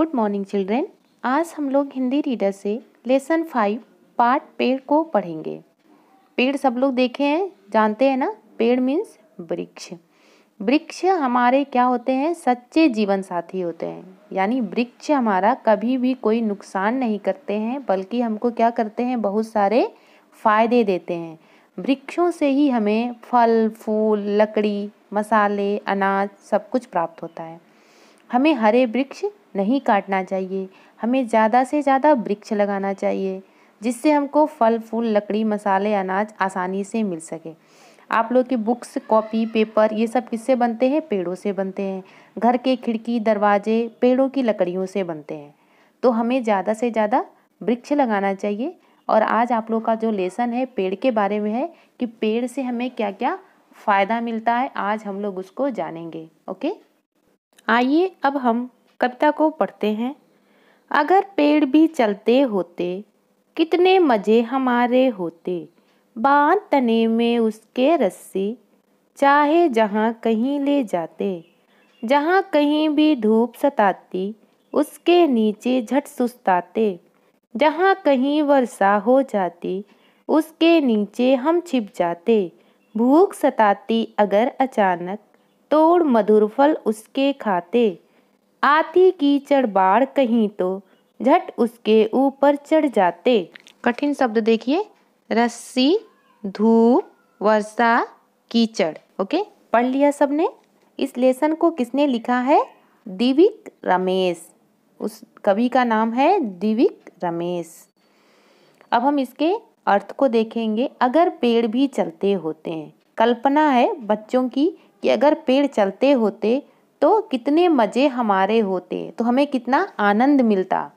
good morning children आज हम लोग हिंदी रीडर से लेसन फाइव पार्ट पेड़ को पढ़ेंगे पेड़ सब लोग देखे हैं जानते हैं ना पेड़ मीन्स वृक्ष वृक्ष हमारे क्या होते हैं सच्चे जीवन साथी होते हैं यानी वृक्ष हमारा कभी भी कोई नुकसान नहीं करते हैं बल्कि हमको क्या करते हैं बहुत सारे फ़ायदे देते हैं वृक्षों से ही हमें फल फूल लकड़ी मसाले अनाज सब कुछ प्राप्त होता है हमें हरे वृक्ष नहीं काटना चाहिए हमें ज़्यादा से ज़्यादा वृक्ष लगाना चाहिए जिससे हमको फल फूल लकड़ी मसाले अनाज आसानी से मिल सके आप लोग के बुक्स कॉपी पेपर ये सब किससे बनते हैं पेड़ों से बनते हैं घर के खिड़की दरवाजे पेड़ों की लकड़ियों से बनते हैं तो हमें ज़्यादा से ज़्यादा वृक्ष लगाना चाहिए और आज आप लोग का जो लेसन है पेड़ के बारे में है कि पेड़ से हमें क्या क्या फ़ायदा मिलता है आज हम लोग उसको जानेंगे ओके आइए अब हम कविता को पढ़ते हैं अगर पेड़ भी चलते होते कितने मज़े हमारे होते बांध तने में उसके रस्सी चाहे जहाँ कहीं ले जाते जहाँ कहीं भी धूप सताती उसके नीचे झट सुस्ताते जहाँ कहीं वर्षा हो जाती उसके नीचे हम छिप जाते भूख सताती अगर अचानक तोड़ मधुर फल उसके खाते आती कीचड़ बाढ़ कहीं तो झट उसके ऊपर चढ़ जाते कठिन शब्द देखिए रस्सी धूप वर्षा कीचड़ ओके पढ़ लिया सबने इस लेसन को किसने लिखा है दिविक रमेश उस कवि का नाम है दिविक रमेश अब हम इसके अर्थ को देखेंगे अगर पेड़ भी चलते होते हैं कल्पना है बच्चों की कि अगर पेड़ चलते होते तो कितने मज़े हमारे होते तो हमें कितना आनंद मिलता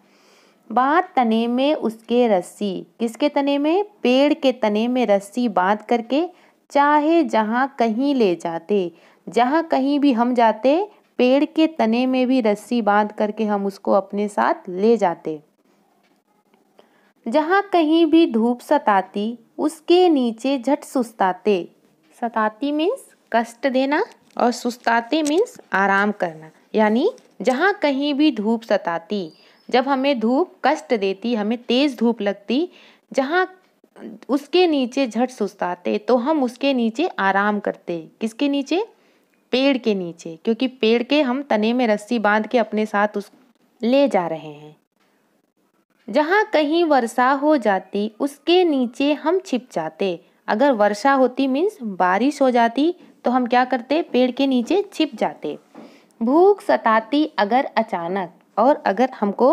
बात तने में उसके रस्सी किसके तने में पेड़ के तने में रस्सी बांध करके चाहे जहाँ कहीं ले जाते जहाँ कहीं भी हम जाते पेड़ के तने में भी रस्सी बांध करके हम उसको अपने साथ ले जाते जहाँ कहीं भी धूप सताती उसके नीचे झट सुस्ताते सताती मीन्स कष्ट देना और सुस्ताते मीन्स आराम करना यानी जहाँ कहीं भी धूप सताती जब हमें धूप कष्ट देती हमें तेज़ धूप लगती जहाँ उसके नीचे झट सुस्ताते तो हम उसके नीचे आराम करते किसके नीचे पेड़ के नीचे क्योंकि पेड़ के हम तने में रस्सी बांध के अपने साथ उस ले जा रहे हैं जहाँ कहीं वर्षा हो जाती उसके नीचे हम छिप जाते अगर वर्षा होती मीन्स बारिश हो जाती तो हम क्या करते पेड़ के नीचे छिप जाते भूख सताती अगर अचानक और अगर हमको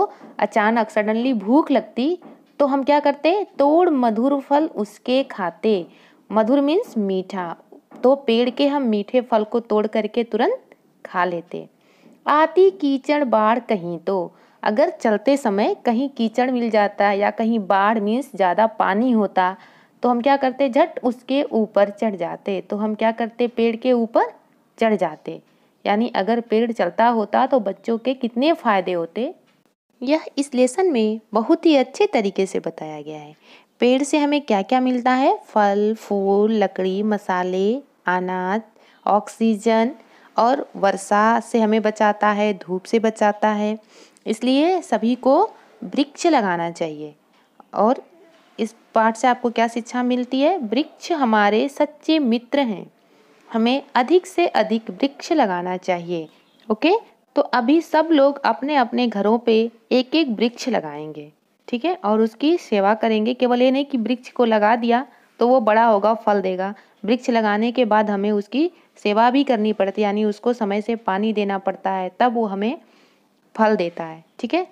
अचानक सडनली भूख लगती तो हम क्या करते तोड़ मधुर फल उसके खाते मधुर मीन्स मीठा तो पेड़ के हम मीठे फल को तोड़ करके तुरंत खा लेते आती कीचड़ बाढ़ कहीं तो अगर चलते समय कहीं कीचड़ मिल जाता या कहीं बाढ़ मीन्स ज़्यादा पानी होता तो हम क्या करते झट उसके ऊपर चढ़ जाते तो हम क्या करते पेड़ के ऊपर चढ़ जाते यानी अगर पेड़ चलता होता तो बच्चों के कितने फ़ायदे होते यह इस लेसन में बहुत ही अच्छे तरीके से बताया गया है पेड़ से हमें क्या क्या मिलता है फल फूल लकड़ी मसाले अनाज ऑक्सीजन और वर्षा से हमें बचाता है धूप से बचाता है इसलिए सभी को वृक्ष लगाना चाहिए और इस पाठ से आपको क्या शिक्षा मिलती है वृक्ष हमारे सच्चे मित्र हैं हमें अधिक से अधिक वृक्ष लगाना चाहिए ओके तो अभी सब लोग अपने अपने घरों पे एक एक वृक्ष लगाएंगे ठीक है और उसकी सेवा करेंगे केवल ये नहीं कि वृक्ष को लगा दिया तो वो बड़ा होगा फल देगा वृक्ष लगाने के बाद हमें उसकी सेवा भी करनी पड़ती यानी उसको समय से पानी देना पड़ता है तब वो हमें फल देता है ठीक है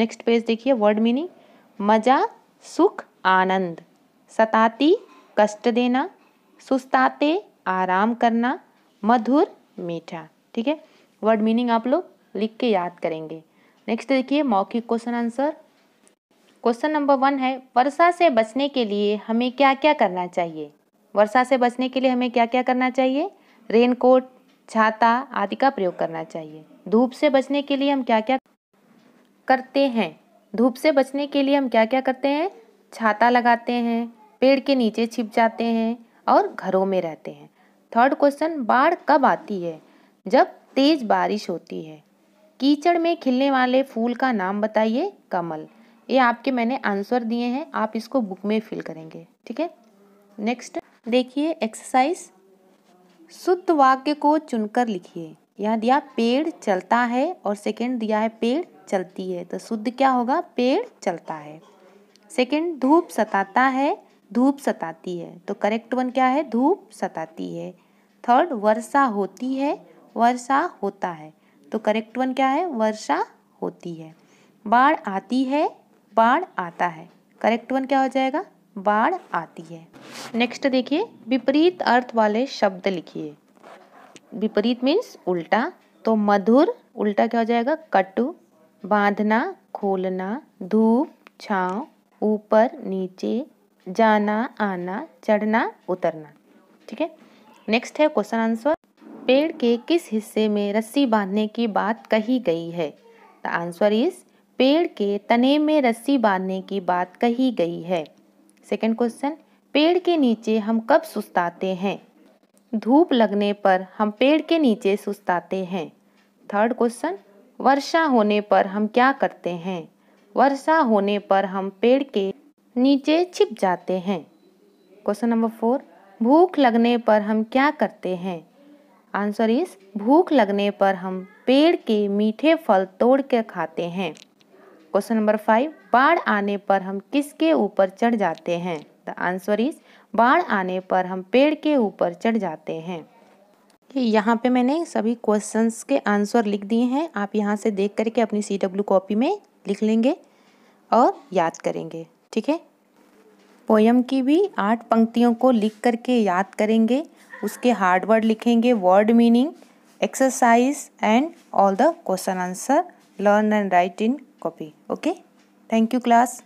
नेक्स्ट पेज देखिए वर्ड मीनिंग मज़ा सुख आनंद सताती कष्ट देना सुस्ताते आराम करना मधुर मीठा ठीक है वर्ड मीनिंग आप लोग लिख के याद करेंगे नेक्स्ट देखिए मौखिक question answer question number one है वर्षा से बचने के लिए हमें क्या क्या करना चाहिए वर्षा से बचने के लिए हमें क्या क्या करना चाहिए रेनकोट छाता आदि का प्रयोग करना चाहिए धूप से बचने के लिए हम क्या क्या करते हैं धूप से बचने के लिए हम क्या क्या करते हैं छाता लगाते हैं पेड़ के नीचे छिप जाते हैं और घरों में रहते हैं थर्ड क्वेश्चन बाढ़ कब आती है जब तेज बारिश होती है कीचड़ में खिलने वाले फूल का नाम बताइए कमल ये आपके मैंने आंसर दिए हैं आप इसको बुक में फिल करेंगे ठीक है नेक्स्ट देखिए एक्सरसाइज शुद्ध वाक्य को चुनकर लिखिए यहाँ दिया पेड़ चलता है और सेकेंड दिया है पेड़ चलती है तो शुद्ध क्या होगा पेड़ चलता है सेकंड धूप सताता है धूप सताती है तो करेक्ट वन क्या है धूप सताती है थर्ड वर्षा होती है वर्षा होता है तो करेक्ट वन क्या है वर्षा होती है बाढ़ आती है बाढ़ आता है करेक्ट वन क्या हो जाएगा बाढ़ आती है नेक्स्ट देखिए विपरीत अर्थ वाले शब्द लिखिए विपरीत मीन्स उल्टा तो मधुर उल्टा क्या हो जाएगा कटु बांधना खोलना धूप छाँव ऊपर नीचे जाना आना चढ़ना उतरना ठीक है नेक्स्ट है क्वेश्चन आंसर पेड़ के किस हिस्से में रस्सी बांधने की बात कही गई है द आंसर इज पेड़ के तने में रस्सी बांधने की बात कही गई है सेकेंड क्वेश्चन पेड़ के नीचे हम कब सुस्ताते हैं धूप लगने पर हम पेड़ के नीचे सुस्ताते हैं थर्ड क्वेश्चन वर्षा होने पर हम क्या करते हैं वर्षा होने पर हम पेड़ के नीचे छिप जाते हैं क्वेश्चन नंबर फोर भूख लगने पर हम क्या करते हैं आंसर इस भूख लगने पर हम पेड़ के मीठे फल तोड़ कर खाते हैं क्वेश्चन नंबर फाइव बाढ़ आने पर हम किसके ऊपर चढ़ जाते हैं द आंसर इस बाढ़ आने पर हम पेड़ के ऊपर चढ़ जाते हैं यहाँ पे मैंने सभी क्वेश्चंस के आंसर लिख दिए हैं आप यहाँ से देख करके अपनी सी डब्ल्यू कॉपी में लिख लेंगे और याद करेंगे ठीक है पोयम की भी आठ पंक्तियों को लिख करके याद करेंगे उसके हार्ड वर्ड लिखेंगे word meaning exercise and all the question answer learn and write in copy okay thank you class